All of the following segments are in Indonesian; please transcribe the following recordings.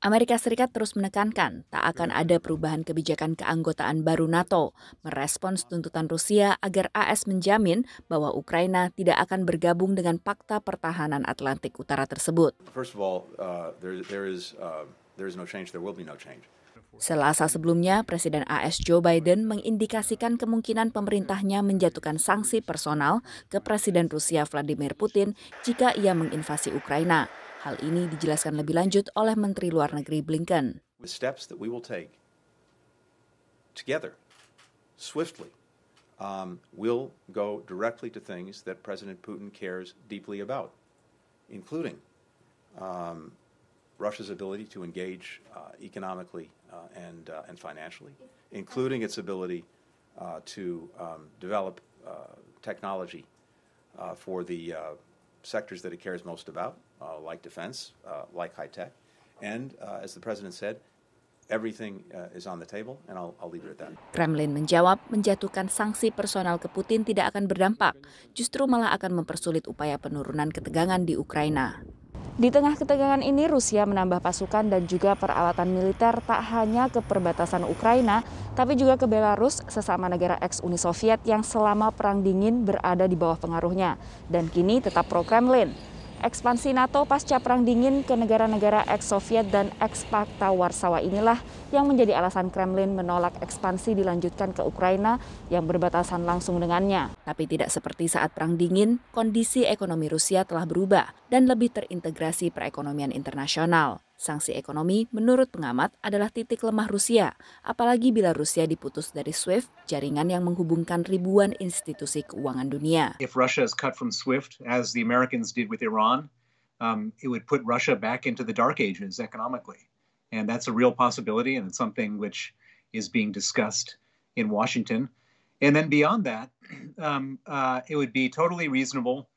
Amerika Serikat terus menekankan tak akan ada perubahan kebijakan keanggotaan baru NATO, merespons tuntutan Rusia agar AS menjamin bahwa Ukraina tidak akan bergabung dengan Pakta Pertahanan Atlantik Utara tersebut. Uh, uh, Selasa sebelumnya, Presiden AS Joe Biden mengindikasikan kemungkinan pemerintahnya menjatuhkan sanksi personal ke Presiden Rusia Vladimir Putin jika ia menginvasi Ukraina. Hal ini dijelaskan lebih lanjut oleh Menteri Luar Negeri Blinken. With steps that we will take together, swiftly, um, will go directly to things that President Putin cares deeply about, including um, Russia's ability to engage uh, economically uh, and, uh, and financially, including its ability uh, to um, develop uh, technology uh, for the sectors that it cares most about, uh, like defense, uh, like high tech. And uh, as the president said, everything uh, is on the table, and I'll, I'll leave it at that. Kremlin menjawab menjatuhkan sanksi personal ke Putin tidak akan berdampak, justru malah akan mempersulit upaya penurunan ketegangan di Ukraina. Di tengah ketegangan ini, Rusia menambah pasukan dan juga peralatan militer tak hanya ke perbatasan Ukraina, tapi juga ke Belarus, sesama negara ex-Uni Soviet yang selama Perang Dingin berada di bawah pengaruhnya, dan kini tetap pro-Kremlin. Ekspansi NATO pasca Perang Dingin ke negara-negara eks-Soviet dan eks-Pakta Warsawa inilah yang menjadi alasan Kremlin menolak ekspansi dilanjutkan ke Ukraina yang berbatasan langsung dengannya. Tapi tidak seperti saat Perang Dingin, kondisi ekonomi Rusia telah berubah dan lebih terintegrasi perekonomian internasional. Sanksi ekonomi, menurut pengamat, adalah titik lemah Rusia, apalagi bila Rusia diputus dari SWIFT, jaringan yang menghubungkan ribuan institusi keuangan dunia. If Russia is cut from SWIFT, as the Americans did with Iran, um, it would put Russia back into the dark ages economically, and that's a real possibility, and it's something which is being discussed in Washington. And then beyond that, um, uh, it would be totally reasonable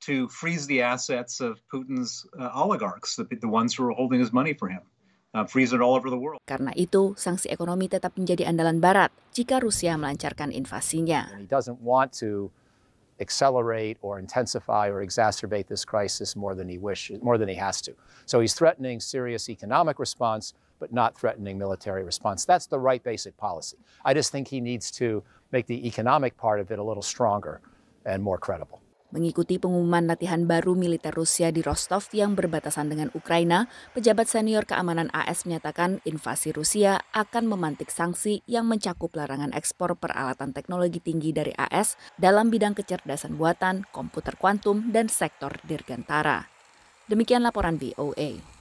to freeze the assets of Putin's uh, oligarchs, the, the ones who are holding his money for him. Uh, freeze it all over the world. Karena itu, sanksi ekonomi tetap menjadi andalan Barat jika Rusia melancarkan invasinya. He doesn't want to accelerate or intensify or exacerbate this crisis more than he wishes, more than he has to. So he's threatening serious economic response, but not threatening military response. That's the right basic policy. I just think he needs to make the economic part of it a little stronger and more credible. Mengikuti pengumuman latihan baru militer Rusia di Rostov yang berbatasan dengan Ukraina, pejabat senior keamanan AS menyatakan invasi Rusia akan memantik sanksi yang mencakup larangan ekspor peralatan teknologi tinggi dari AS dalam bidang kecerdasan buatan, komputer kuantum, dan sektor dirgantara. Demikian laporan VOA.